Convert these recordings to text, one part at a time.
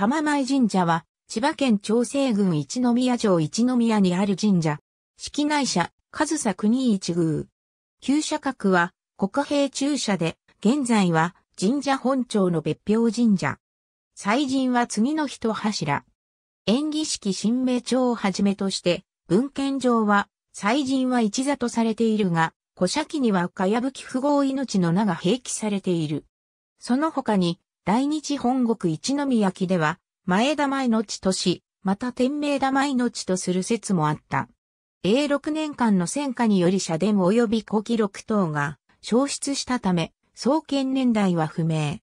玉前神社は、千葉県長生郡一宮城一宮にある神社。式内社、上総国一宮。旧社格は、国兵中社で、現在は神社本庁の別表神社。祭神は次の一柱。演技式神明帳をはじめとして、文献上は、祭神は一座とされているが、古社記にはかやぶき符号命の名が併記されている。その他に、大日本国一宮焼では、前田前の地とし、また天明田前の地とする説もあった。永6年間の戦火により社殿及び古記録等が消失したため、創建年代は不明。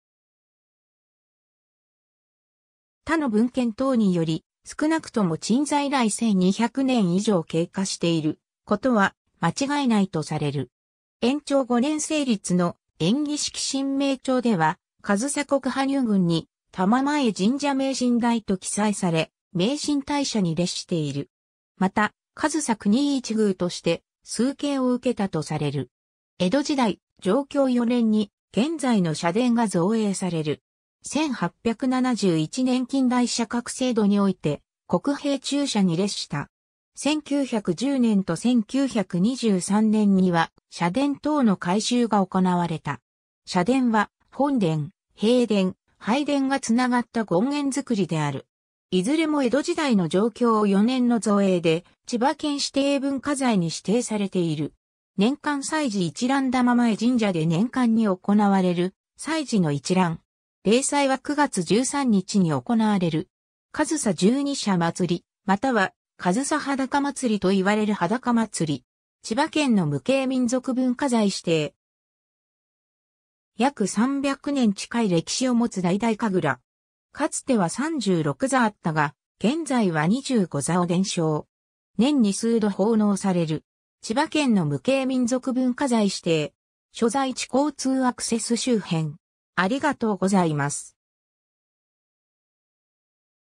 他の文献等により、少なくとも鎮在以来1200年以上経過していることは間違いないとされる。延長5年成立の演技式新名帳では、上総国波入郡に、玉前神社名神台と記載され、名神大社に列している。また、上総国一宮として、数形を受けたとされる。江戸時代、上京4年に、現在の社殿が造営される。1871年近代社格制度において、国兵中社に列した。1910年と1923年には、社殿等の改修が行われた。社殿は、本殿、平殿、拝殿がつながった権現作りである。いずれも江戸時代の状況を4年の造営で、千葉県指定文化財に指定されている。年間祭事一覧玉前神社で年間に行われる、祭事の一覧。例祭は9月13日に行われる。上総十二社祭り、または、上総裸祭りと言われる裸祭り。千葉県の無形民族文化財指定、約300年近い歴史を持つ大々神楽。かつては36座あったが、現在は25座を伝承。年に数度奉納される。千葉県の無形民族文化財指定。所在地交通アクセス周辺。ありがとうございます。